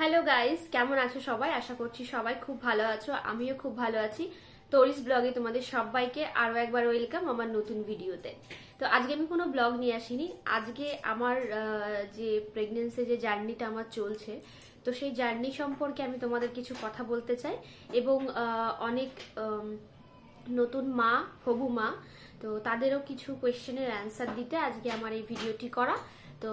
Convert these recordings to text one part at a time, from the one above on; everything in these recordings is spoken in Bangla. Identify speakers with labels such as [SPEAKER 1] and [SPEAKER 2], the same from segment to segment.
[SPEAKER 1] হ্যালো গাইস কেমন আছো সবাই আশা করছি সবাই খুব ভালো আছো আমিও খুব ভালো আছি তোরিস ব্লগে তোমাদের সবাইকে আরও একবার ওয়েলকাম আমার নতুন ভিডিওতে তো আজকে আমি কোনো ব্লগ নিয়ে আসিনি আজকে আমার যে প্রেগনেন্সি যে জার্নিটা আমার চলছে তো সেই জার্নি সম্পর্কে আমি তোমাদের কিছু কথা বলতে চাই এবং অনেক নতুন মা হবু মা তো তাদেরও কিছু কোয়েশ্চেনের অ্যান্সার দিতে আজকে আমার এই ভিডিওটি করা তো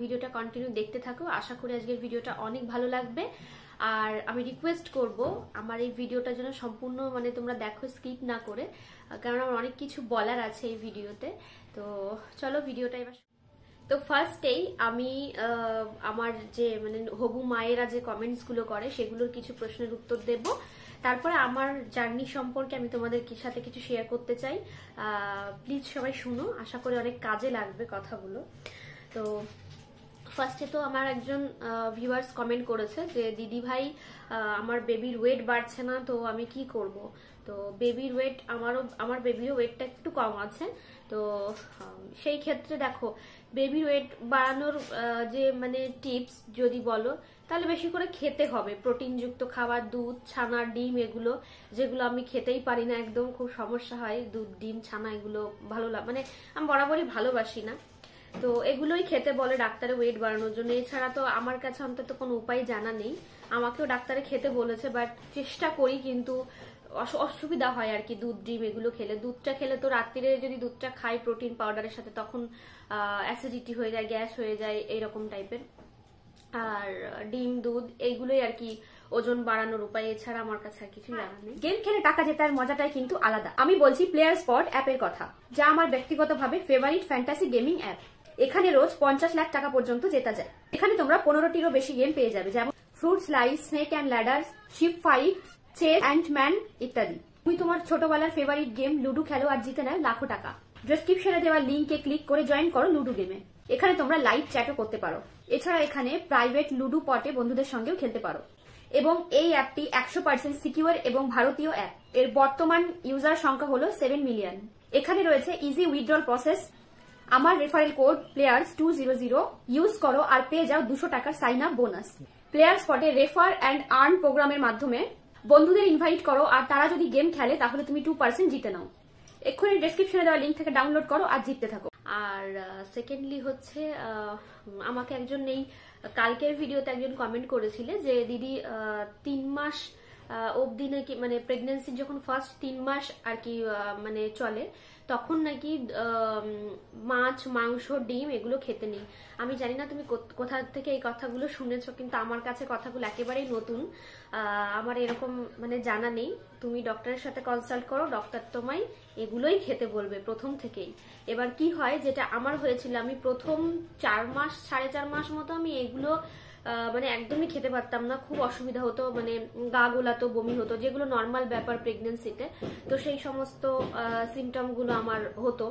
[SPEAKER 1] ভিডিওটা কন্টিনিউ দেখতে থাকো আশা করি আজকের ভিডিওটা অনেক ভালো লাগবে আর আমি রিকোয়েস্ট করব আমার এই ভিডিওটা যেন সম্পূর্ণ মানে তোমরা দেখো স্কিপ না করে কারণ আমার অনেক কিছু বলার আছে এই ভিডিওতে তো চলো ভিডিওটা এবার তো ফার্স্টেই আমি আমার যে মানে হবু মায়েরা যে কমেন্টসগুলো করে সেগুলোর কিছু প্রশ্নের উত্তর দেবো তারপরে আমার জার্নি সম্পর্কে আমি তোমাদের সাথে কিছু শেয়ার করতে চাই প্লিজ সবাই শুনো আশা করি অনেক কাজে লাগবে কথাগুলো তো ফার্স্টে তো আমার একজন ভিউয়ার্স কমেন্ট করেছে যে দিদি ভাই আমার বেবির ওয়েট বাড়ছে না তো আমি কি করব তো বেবির ওয়েট আমারও আমার বেবিরও ওয়েটটা একটু কম আছে তো সেই ক্ষেত্রে দেখো বেবির ওয়েট বাড়ানোর যে মানে টিপস যদি বলো তাহলে বেশি করে খেতে হবে প্রোটিনযুক্ত খাবার দুধ ছানা ডিম এগুলো যেগুলো আমি খেতেই পারি না একদম খুব সমস্যা হয় দুধ ডিম ছানা এগুলো ভালো লাগে মানে আমি বরাবরই ভালোবাসি না তো এগুলোই খেতে বলে ডাক্তারে ওয়েট বাড়ানোর জন্য এছাড়া তো আমার কাছে অন্তত কোনো উপায় জানা নেই আমাকেও ডাক্তারে খেতে বলেছে বাট চেষ্টা করি কিন্তু অসুবিধা হয় আর কি দুধ ডিম এগুলো খেলে দুধটা খেলে তো রাত্রিরে যদি দুধটা খাই প্রোটিন পাউডারের সাথে তখন অ্যাসিডিটি হয়ে যায় গ্যাস হয়ে যায় এইরকম টাইপের আর ডিম দুধ এইগুলোই আর কি ওজন বাড়ানোর উপায় এছাড়া আমার কাছে আর কিছু জানা নেই গেম খেলে টাকা জেতার মজাটাই কিন্তু আলাদা আমি বলছি প্লেয়ার স্পট অ্যাপের কথা যা আমার ব্যক্তিগতভাবে ফেভারিট ফ্যান্টাসি গেমিং অ্যাপ এখানে রোজ পঞ্চাশ লাখ টাকা পর্যন্ত জেতা যায় এখানে তোমরা পনেরোটিরও বেশি গেম পেয়ে যাবে যেমন fruit slice snake and ladder ship fight chess and man ইত্যাদি তুমি তোমার ছোটবেলার ফেভারিট গেম লুডো খেলো আর জিতে নেয় লাখো টাকা ডেসক্রিপশনে দেওয়া লিঙ্কে ক্লিক করে জয়েন করো লুডু গেমে এখানে তোমরা লাইভ চ্যাটও করতে পারো এছাড়া এখানে প্রাইভেট লুডু পটে বন্ধুদের সঙ্গেও খেলতে পারো এবং এই অ্যাপটি একশো পার্সেন্ট সিকিউর এবং ভারতীয় অ্যাপ এর বর্তমান ইউজার সংখ্যা হল সেভেন মিলিয়ন এখানে রয়েছে ইজি উইথড্রল প্রসেস আমার referral code players two zero zero use করো আর পেয়ে যাও দুশো টাকার সাইন আপ বোনাস প্লেয়ার স্পটে রেফার অ্যান্ড আর্ন প্রোগ্রামের মাধ্যমে বন্ধুদের ইনভাইট করো আর তারা যদি গেম খেলে তাহলে তুমি টু পার্সেন্ট জিতে নাও এক্ষুনি ডেসক্রিপশনে দেওয়া লিঙ্ক থেকে ডাউনলোড করো আর জিততে থাকো আর সেকেন্ডলি হচ্ছে আমাকে একজন এই কালকের ভিডিওতে একজন কমেন্ট করেছিলে যে দিদি তিন মাস অবধি নাকি মানে প্রেগনেন্সি যখন ফার্স্ট তিন মাস আর কি মানে চলে তখন নাকি মাছ মাংস ডিম এগুলো খেতে নেই আমি জানি না তুমি কোথা থেকে এই কথাগুলো শুনেছ কিন্তু আমার কাছে কথাগুলো একেবারেই নতুন আমার এরকম মানে জানা নেই তুমি ডক্টরের সাথে কনসাল্ট করো ডক্টর তোমায় এগুলোই খেতে বলবে প্রথম থেকেই এবার কি হয় যেটা আমার হয়েছিল আমি প্রথম চার মাস সাড়ে চার মাস মতো আমি এগুলো মানে একদমই খেতে পারতাম না খুব অসুবিধা হতো মানে গা গোলাতো বমি হতো যেগুলো নর্মাল ব্যাপার প্রেগনেন্সিতে তো সেই সমস্ত সিমটমগুলো আমার হতো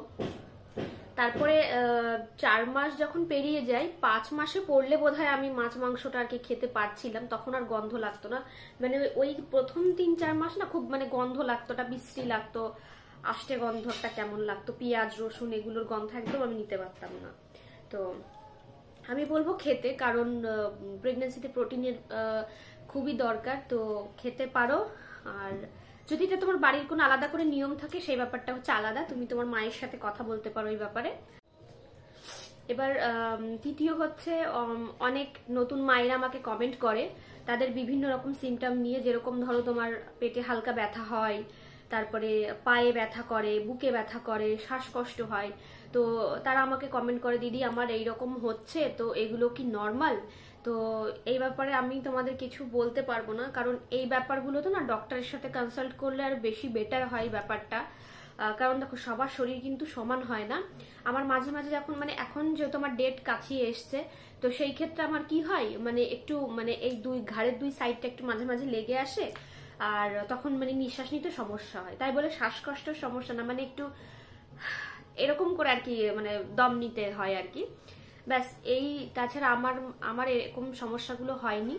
[SPEAKER 1] তারপরে চার মাস যখন পেরিয়ে যাই পাঁচ মাসে পড়লে বোধ আমি মাছ মাংসটা আর কি খেতে পারছিলাম তখন আর গন্ধ লাগতো না মানে ওই প্রথম তিন চার মাস না খুব মানে গন্ধ লাগতো বিশ্রী লাগতো আষ্টে গন্ধটা কেমন লাগতো পেঁয়াজ রসুন এগুলোর গন্ধ একদম আমি নিতে পারতাম না তো আমি বলবো খেতে কারণ প্রেগনেন্সিতে প্রোটিনের খুবই দরকার তো খেতে পারো আর যদি এটা তোমার বাড়ির কোনো আলাদা করে নিয়ম থাকে সেই ব্যাপারটা হচ্ছে আলাদা তুমি তোমার মায়ের সাথে কথা বলতে পারো এই ব্যাপারে এবার তৃতীয় হচ্ছে অনেক নতুন মায়েরা আমাকে কমেন্ট করে তাদের বিভিন্ন রকম সিমটম নিয়ে যেরকম ধরো তোমার পেটে হালকা ব্যথা হয় তারপরে পায়ে ব্যথা করে বুকে ব্যথা করে শ্বাসকষ্ট হয় তো তারা আমাকে কমেন্ট করে দিদি আমার এই রকম হচ্ছে তো এগুলো কি নর্মাল তো এই ব্যাপারে আমি তোমাদের কিছু বলতে পারবো না কারণ এই ব্যাপারগুলো তো না ডক্টরের সাথে কনসাল্ট করলে আর বেশি বেটার হয় ব্যাপারটা কারণ দেখো সবার শরীর কিন্তু সমান হয় না আমার মাঝে মাঝে যখন মানে এখন যেহেতু আমার ডেট কাছিয়ে এসছে তো সেই ক্ষেত্রে আমার কি হয় মানে একটু মানে এই দুই ঘাড়ের দুই সাইডটা একটু মাঝে মাঝে লেগে আসে আর তখন মানে নিঃশ্বাস নিতে সমস্যা হয় তাই বলে শ্বাসকষ্ট সমস্যা না মানে একটু এরকম করে আর কি মানে দম নিতে হয় আর কি ব্যাস এই তাছাড়া আমার আমার এরকম সমস্যাগুলো হয়নি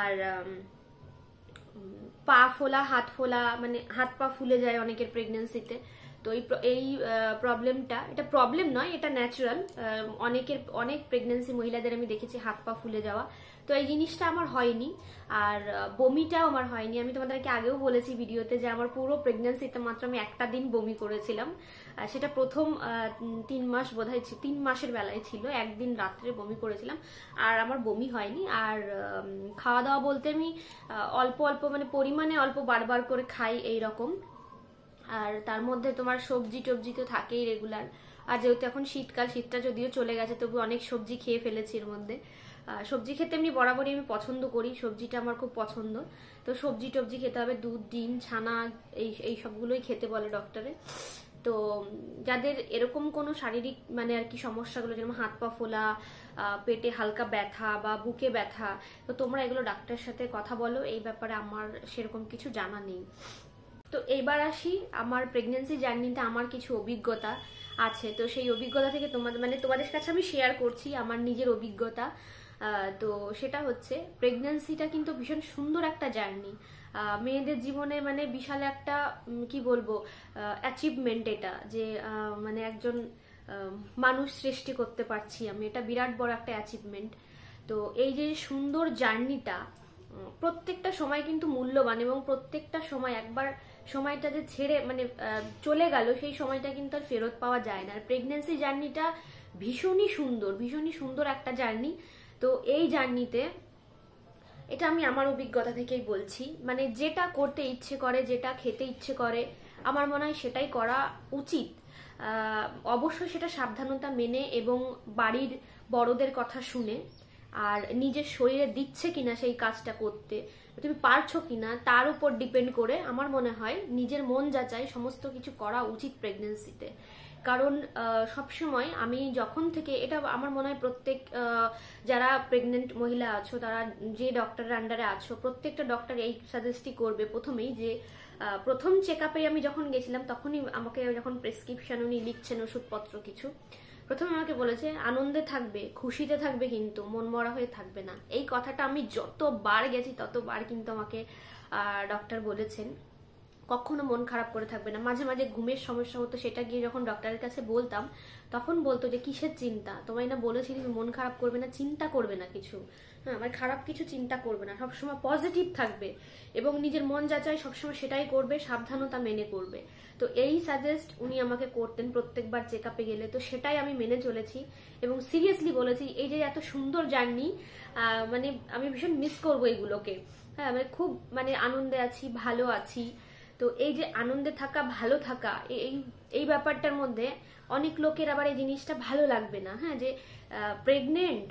[SPEAKER 1] আর পা ফোলা হাত ফোলা মানে হাত পা ফুলে যায় অনেকের প্রেগনেন্সিতে তো এই এই প্রবলেমটা এটা প্রবলেম নয় এটা ন্যাচারাল অনেকের অনেক প্রেগনেন্সি মহিলাদের আমি দেখেছি হাত পা ফুলে যাওয়া তো এই জিনিসটা আমার হয়নি আর বমিটাও আমার হয়নি আমি তোমাদেরকে আগেও বলেছি ভিডিওতে যে আমার পুরো প্রেগনেন্সিতে মাত্র আমি একটা দিন বমি করেছিলাম সেটা প্রথম তিন মাস বোধহয় তিন মাসের বেলায় ছিল একদিন রাত্রে বমি করেছিলাম আর আমার বমি হয়নি আর খাওয়া দাওয়া বলতে আমি অল্প অল্প মানে পরিমাণে অল্প বারবার করে খাই এই রকম আর তার মধ্যে তোমার সবজি টবজি তো থাকেই রেগুলার আর যেহেতু এখন শীতকাল শীতটা যদিও চলে গেছে তবু অনেক সবজি খেয়ে ফেলেছি এর মধ্যে সবজি খেতে এমনি বরাবরই আমি পছন্দ করি সবজিটা আমার খুব পছন্দ তো সবজি টবজি খেতে হবে দুধ ডিম ছানা এই এই সবগুলোই খেতে বলে ডক্টরে তো যাদের এরকম কোনো শারীরিক মানে আর কি সমস্যাগুলো যেমন হাত পা ফোলা পেটে হালকা ব্যথা বা বুকে ব্যথা তো তোমরা এগুলো ডাক্তারের সাথে কথা বলো এই ব্যাপারে আমার সেরকম কিছু জানা নেই তো এবার আসি আমার প্রেগনেন্সি জার্নিতে আমার কিছু অভিজ্ঞতা আছে তো সেই অভিজ্ঞতা থেকে তোমাদের মানে তোমাদের কাছে আমি শেয়ার করছি আমার নিজের অভিজ্ঞতা তো সেটা হচ্ছে প্রেগনেন্সিটা কিন্তু ভীষণ সুন্দর একটা জার্নি মেয়েদের জীবনে মানে বিশাল একটা কি বলবো অ্যাচিভমেন্ট এটা যে মানে একজন মানুষ সৃষ্টি করতে পারছি আমি এটা বিরাট বড় একটা অ্যাচিভমেন্ট তো এই যে সুন্দর জার্নিটা প্রত্যেকটা সময় কিন্তু মূল্যবান এবং প্রত্যেকটা সময় একবার সময়টা যে ছেড়ে মানে চলে গেল সেই সময়টা কিন্তু আর ফেরত পাওয়া যায় না আর প্রেগনেন্সি জার্নিটা ভীষণই সুন্দর ভীষণই সুন্দর একটা জার্নি তো এই জার্নিতে এটা আমি আমার অভিজ্ঞতা থেকেই বলছি মানে যেটা করতে ইচ্ছে করে যেটা খেতে ইচ্ছে করে আমার মনে হয় সেটাই করা উচিত অবশ্যই সেটা সাবধানতা মেনে এবং বাড়ির বড়দের কথা শুনে আর নিজের শরীরে দিচ্ছে কিনা সেই কাজটা করতে তুমি পারছো কিনা তার উপর ডিপেন্ড করে আমার মনে হয় নিজের মন যাচাই সমস্ত কিছু করা উচিত প্রেগনেন্সিতে কারণ সবসময় আমি যখন থেকে এটা আমার মনে হয় প্রত্যেক যারা প্রেগনেন্ট মহিলা আছো তারা যে ডক্টরের আন্ডারে আছো প্রত্যেকটা ডক্টর এই সাজেস্টই করবে প্রথমেই যে প্রথম চেক আমি যখন গেছিলাম তখনই আমাকে যখন প্রেসক্রিপশন উনি লিখছেন ওষুধপত্র কিছু প্রথমে আমাকে বলেছে আনন্দে থাকবে খুশিতে থাকবে কিন্তু মনমরা হয়ে থাকবে না এই কথাটা আমি যতবার গেছি ততবার কিন্তু আমাকে ডক্টর বলেছেন কখনো মন খারাপ করে থাকবে না মাঝে মাঝে ঘুমের সমস্যা হতো সেটা গিয়ে যখন ডক্টরের কাছে বলতাম তখন বলতো যে কিসের চিন্তা তোমায় না বলেছি তুমি মন খারাপ করবে না চিন্তা করবে না কিছু হ্যাঁ মানে খারাপ কিছু চিন্তা করবে না সবসময় পজিটিভ থাকবে এবং নিজের মন যা চায় সবসময় সেটাই করবে সাবধানতা মেনে করবে তো এই সাজেস্ট উনি আমাকে করতেন প্রত্যেকবার চেক আপে গেলে তো সেটাই আমি মেনে চলেছি এবং সিরিয়াসলি বলেছি এই যে এত সুন্দর জার্নি মানে আমি ভীষণ মিস করবো এইগুলোকে হ্যাঁ মানে খুব মানে আনন্দে আছি ভালো আছি তো এই যে আনন্দে থাকা ভালো থাকা এই এই ব্যাপারটার মধ্যে অনেক লোকের আবার এই জিনিসটা ভালো লাগবে না হ্যাঁ যে প্রেগনেন্ট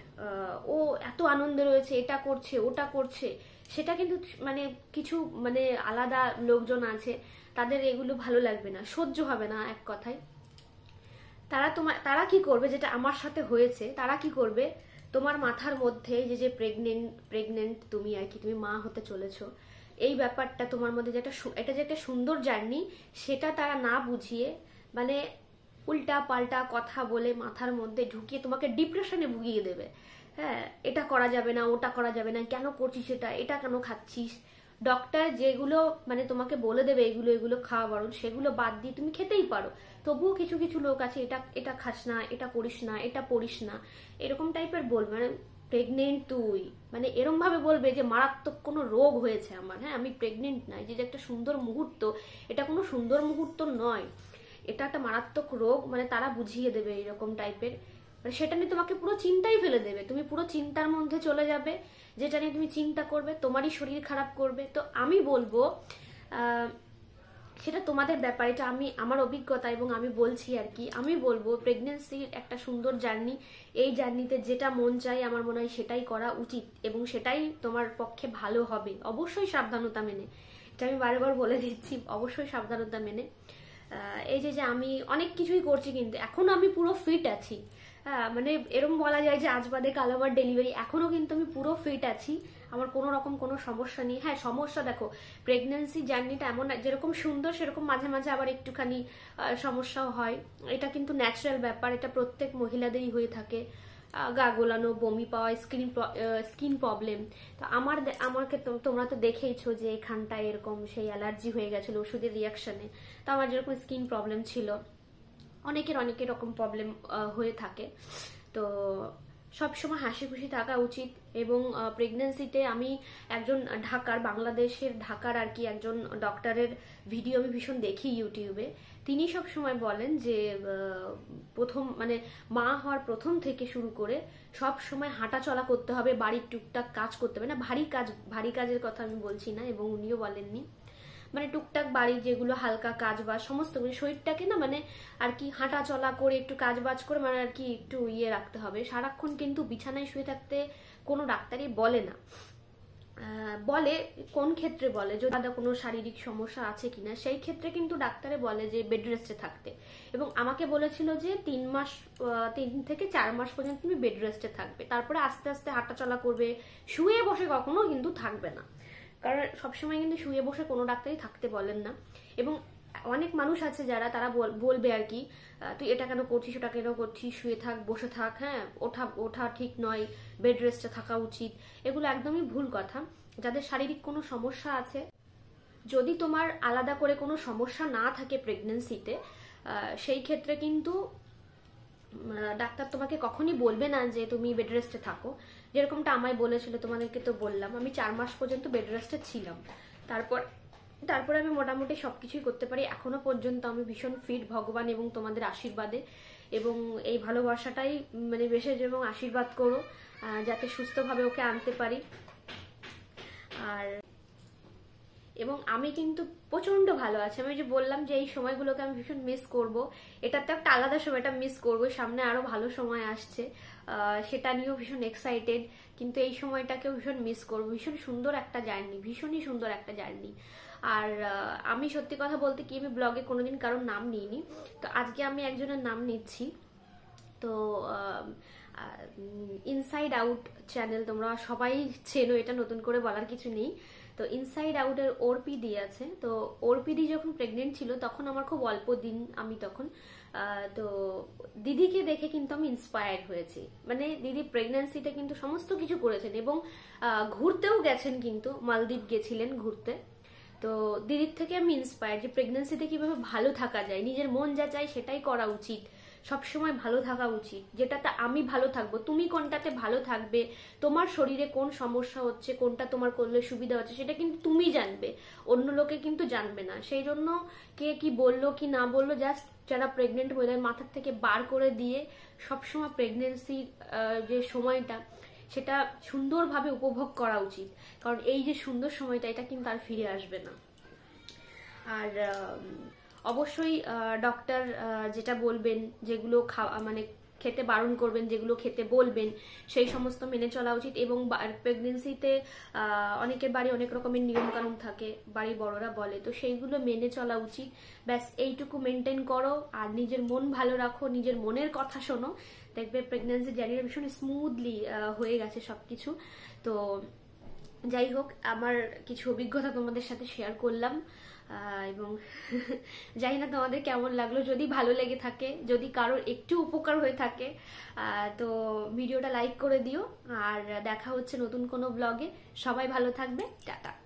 [SPEAKER 1] ও এত আনন্দে রয়েছে এটা করছে ওটা করছে সেটা কিন্তু মানে কিছু মানে আলাদা লোকজন আছে তাদের এগুলো ভালো লাগবে না সহ্য হবে না এক কথায় তারা তোমার তারা কি করবে যেটা আমার সাথে হয়েছে তারা কি করবে তোমার মাথার মধ্যে যে যে প্রেগনেন্ট প্রেগনেন্ট তুমি আর কি তুমি মা হতে চলেছো এই ব্যাপারটা তোমার মধ্যে যে একটা এটা যে একটা সুন্দর জার্নি সেটা তারা না বুঝিয়ে মানে উল্টা পাল্টা কথা বলে মাথার মধ্যে ঢুকিয়ে তোমাকে ডিপ্রেশনে ভুগিয়ে দেবে হ্যাঁ এটা করা যাবে না ওটা করা যাবে না কেন করছিস এটা এটা কেন খাচ্ছিস ডক্টর যেগুলো মানে তোমাকে বলে দেবে এগুলো এগুলো খাওয়া বারণ সেগুলো বাদ দিয়ে তুমি খেতেই পারো তবুও কিছু কিছু লোক আছে এটা এটা খাস না এটা করিস না এটা পড়িস না এরকম টাইপের বলবে মানে প্রেগনেন্ট তুই মানে এরম ভাবে বলবে যে মারাত্মক কোনো রোগ হয়েছে আমার হ্যাঁ আমি প্রেগনেন্ট নাই যে একটা সুন্দর মুহূর্ত এটা কোনো সুন্দর মুহূর্ত নয় এটা একটা মারাত্মক রোগ মানে তারা বুঝিয়ে দেবে এরকম টাইপের মানে সেটা নিয়ে তোমাকে পুরো চিন্তাই ফেলে দেবে তুমি পুরো চিন্তার মধ্যে চলে যাবে যেটা নিয়ে তুমি চিন্তা করবে তোমারই শরীর খারাপ করবে তো আমি বলবো সেটা তোমাদের ব্যাপার এটা আমি আমার অভিজ্ঞতা এবং আমি বলছি আর কি আমি বলবো প্রেগনেন্সির একটা সুন্দর জার্নি এই জার্নিতে যেটা মন চাই আমার মনে হয় সেটাই করা উচিত এবং সেটাই তোমার পক্ষে ভালো হবে অবশ্যই সাবধানতা মেনে এটা আমি বারবার বলে দিচ্ছি অবশ্যই সাবধানতা মেনে এই যে যে আমি অনেক কিছুই করছি কিন্তু এখনও আমি পুরো ফিট আছি মানে এরকম বলা যায় যে আজ বাদে কাল আমার ডেলিভারি এখনও কিন্তু আমি পুরো ফিট আছি আমার কোনো রকম কোনো সমস্যা নেই হ্যাঁ সমস্যা দেখো প্রেগনেন্সি জার্নিটা এমন যেরকম সুন্দর সেরকম মাঝে মাঝে আবার একটুখানি সমস্যাও হয় এটা কিন্তু ন্যাচারাল ব্যাপার এটা প্রত্যেক মহিলাদেরই হয়ে থাকে গা গোলানো বমি পাওয়া স্কিন স্কিন প্রবলেম তো আমার আমাকে তোমরা তো দেখেইছো যে এখানটা এরকম সেই অ্যালার্জি হয়ে গেছিলো ওষুধের রিয়াকশানে তো আমার যেরকম স্কিন প্রবলেম ছিল অনেকের অনেক রকম প্রবলেম হয়ে থাকে তো সবসময় হাসি খুশি থাকা উচিত এবং প্রেগনেন্সিতে আমি একজন ঢাকার বাংলাদেশের ঢাকার আর কি একজন ডক্টরের ভিডিও আমি ভীষণ দেখি ইউটিউবে তিনি সব সময় বলেন যে প্রথম মানে মা হওয়ার প্রথম থেকে শুরু করে সব সময় হাঁটা চলা করতে হবে বাড়ির টুকটাক কাজ করতে হবে না ভারী কাজ ভারী কাজের কথা আমি বলছি না এবং উনিও বলেননি মানে টুকটাক বাড়ির যেগুলো হালকা কাজ বাজ সমস্ত মানে শরীরটাকে না মানে আর কি হাঁটা চলা করে একটু কাজ বাজ করে মানে আর কি একটু ইয়ে রাখতে হবে সারাক্ষণ কিন্তু বিছানায় শুয়ে থাকতে কোনো ডাক্তারই বলে না বলে কোন ক্ষেত্রে বলে যদি আলাদা কোনো শারীরিক সমস্যা আছে কিনা সেই ক্ষেত্রে কিন্তু ডাক্তারে বলে যে বেড রেস্টে থাকতে এবং আমাকে বলেছিল যে তিন মাস তিন থেকে চার মাস পর্যন্ত তুমি বেড রেস্টে থাকবে তারপরে আস্তে আস্তে হাঁটাচলা করবে শুয়ে বসে কখনো কিন্তু থাকবে না কারণ সবসময় কিন্তু শুয়ে বসে কোনো ডাক্তারই থাকতে বলেন না এবং অনেক মানুষ আছে যারা তারা বলবে আর কি তুই এটা কেন করছিস ওটা কেন করছিস শুয়ে থাক বসে থাক হ্যাঁ ওঠা ওঠা ঠিক নয় বেড রেস্টে থাকা উচিত এগুলো একদমই ভুল কথা যাদের শারীরিক কোনো সমস্যা আছে যদি তোমার আলাদা করে কোনো সমস্যা না থাকে প্রেগনেন্সিতে সেই ক্ষেত্রে কিন্তু ডাক্তার তোমাকে কখনই বলবে না যে তুমি বেড রেস্টে থাকো যেরকমটা আমায় বলেছিল তোমাদেরকে তো বললাম আমি চার মাস পর্যন্ত বেড রেস্টে ছিলাম তারপর তারপরে আমি মোটামুটি সব কিছুই করতে পারি এখনো পর্যন্ত আমি ভীষণ ফিট ভগবান এবং তোমাদের আশীর্বাদে এবং এই ভালোবাসাটাই মানে বেশের এবং আশীর্বাদ করো যাতে সুস্থভাবে ওকে আনতে পারি আর এবং আমি কিন্তু প্রচন্ড ভালো আছি আমি যে বললাম যে এই সময়গুলোকে আমি ভীষণ মিস করব এটা তো একটা আলাদা সময়টা মিস করব সামনে আরো ভালো সময় আসছে সেটা নিয়েও ভীষণ এক্সাইটেড কিন্তু এই সময়টাকেও ভীষণ মিস করবো ভীষণ সুন্দর একটা জার্নি ভীষণই সুন্দর একটা জার্নি আর আমি সত্যি কথা বলতে কি আমি ব্লগে কোনোদিন কারোর নাম নিইনি তো আজকে আমি একজনের নাম নিচ্ছি তো ইনসাইড আউট চ্যানেল তোমরা সবাই চেনো এটা নতুন করে বলার কিছু নেই তো ইনসাইড আউটের ওরপিডি আছে তো ওরপিডি যখন প্রেগনেন্ট ছিল তখন আমার খুব অল্প দিন আমি তখন তো দিদিকে দেখে কিন্তু আমি ইন্সপায়ার্ড হয়েছি মানে দিদি প্রেগনেন্সিতে কিন্তু সমস্ত কিছু করেছেন এবং ঘুরতেও গেছেন কিন্তু মালদ্বীপ গেছিলেন ঘুরতে তো দিদির থেকে আমি ইন্সপায়ার যে প্রেগনেন্সিতে কিভাবে ভালো থাকা যায় নিজের মন যা চায় সেটাই করা উচিত সবসময় ভালো থাকা উচিত যেটাতে আমি ভালো থাকবো তুমি কোনটাতে ভালো থাকবে তোমার শরীরে কোন সমস্যা হচ্ছে কোনটা তোমার করলে সুবিধা হচ্ছে সেটা কিন্তু তুমি জানবে অন্য লোকে কিন্তু জানবে না সেই জন্য কে কি বললো কি না বললো জাস্ট যারা প্রেগনেন্ট মহিলার মাথার থেকে বার করে দিয়ে সবসময় প্রেগনেন্সির যে সময়টা সেটা সুন্দরভাবে উপভোগ করা উচিত কারণ এই যে সুন্দর সময়টা এটা কিন্তু আর ফিরে আসবে না আর অবশ্যই ডক্টর যেটা বলবেন যেগুলো খাওয়া মানে খেতে বারণ করবেন যেগুলো খেতে বলবেন সেই সমস্ত মেনে চলা উচিত এবং প্রেগনেন্সিতে অনেকের বাড়ি অনেক রকমের নিয়মকানুন থাকে বাড়ির বড়রা বলে তো সেইগুলো মেনে চলা উচিত ব্যাস এইটুকু মেনটেন করো আর নিজের মন ভালো রাখো নিজের মনের কথা শোনো দেখবে প্রেগনেন্সি জার্নিটা ভীষণ স্মুথলি হয়ে গেছে সবকিছু তো যাই হোক আমার কিছু অভিজ্ঞতা তোমাদের সাথে শেয়ার করলাম এবং জানি না তোমাদের কেমন লাগলো যদি ভালো লেগে থাকে যদি কারোর একটু উপকার হয়ে থাকে তো ভিডিওটা লাইক করে দিও আর দেখা হচ্ছে নতুন কোনো ব্লগে সবাই ভালো থাকবে টাটা